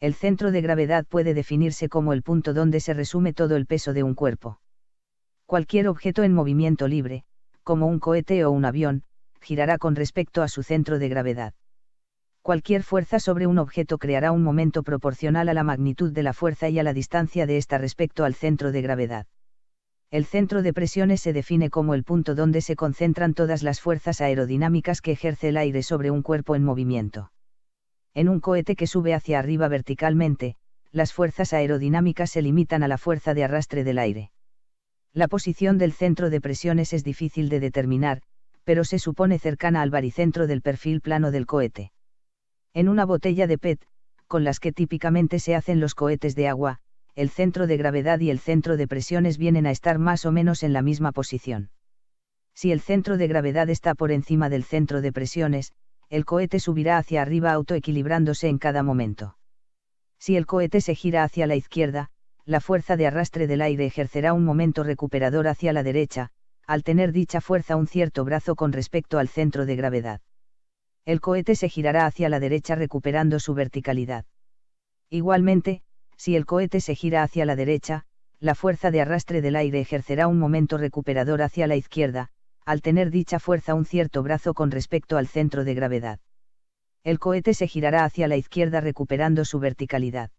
el centro de gravedad puede definirse como el punto donde se resume todo el peso de un cuerpo. Cualquier objeto en movimiento libre, como un cohete o un avión, girará con respecto a su centro de gravedad. Cualquier fuerza sobre un objeto creará un momento proporcional a la magnitud de la fuerza y a la distancia de ésta respecto al centro de gravedad. El centro de presiones se define como el punto donde se concentran todas las fuerzas aerodinámicas que ejerce el aire sobre un cuerpo en movimiento en un cohete que sube hacia arriba verticalmente, las fuerzas aerodinámicas se limitan a la fuerza de arrastre del aire. La posición del centro de presiones es difícil de determinar, pero se supone cercana al baricentro del perfil plano del cohete. En una botella de PET, con las que típicamente se hacen los cohetes de agua, el centro de gravedad y el centro de presiones vienen a estar más o menos en la misma posición. Si el centro de gravedad está por encima del centro de presiones, el cohete subirá hacia arriba autoequilibrándose en cada momento. Si el cohete se gira hacia la izquierda, la fuerza de arrastre del aire ejercerá un momento recuperador hacia la derecha, al tener dicha fuerza un cierto brazo con respecto al centro de gravedad. El cohete se girará hacia la derecha recuperando su verticalidad. Igualmente, si el cohete se gira hacia la derecha, la fuerza de arrastre del aire ejercerá un momento recuperador hacia la izquierda, al tener dicha fuerza un cierto brazo con respecto al centro de gravedad. El cohete se girará hacia la izquierda recuperando su verticalidad.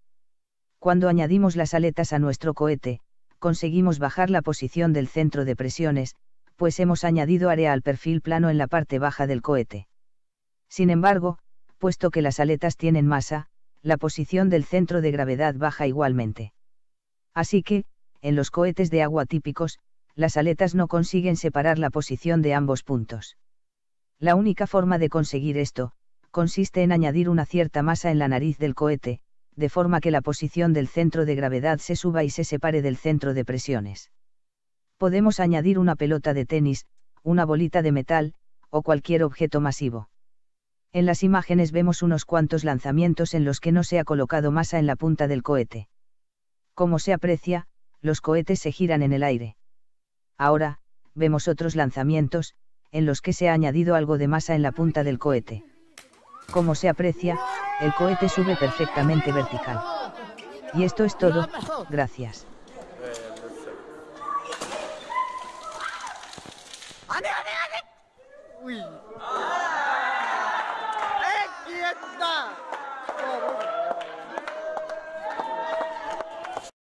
Cuando añadimos las aletas a nuestro cohete, conseguimos bajar la posición del centro de presiones, pues hemos añadido área al perfil plano en la parte baja del cohete. Sin embargo, puesto que las aletas tienen masa, la posición del centro de gravedad baja igualmente. Así que, en los cohetes de agua típicos, las aletas no consiguen separar la posición de ambos puntos. La única forma de conseguir esto, consiste en añadir una cierta masa en la nariz del cohete, de forma que la posición del centro de gravedad se suba y se separe del centro de presiones. Podemos añadir una pelota de tenis, una bolita de metal, o cualquier objeto masivo. En las imágenes vemos unos cuantos lanzamientos en los que no se ha colocado masa en la punta del cohete. Como se aprecia, los cohetes se giran en el aire. Ahora, vemos otros lanzamientos, en los que se ha añadido algo de masa en la punta del cohete. Como se aprecia, el cohete sube perfectamente vertical. Y esto es todo, gracias. ¡Eh,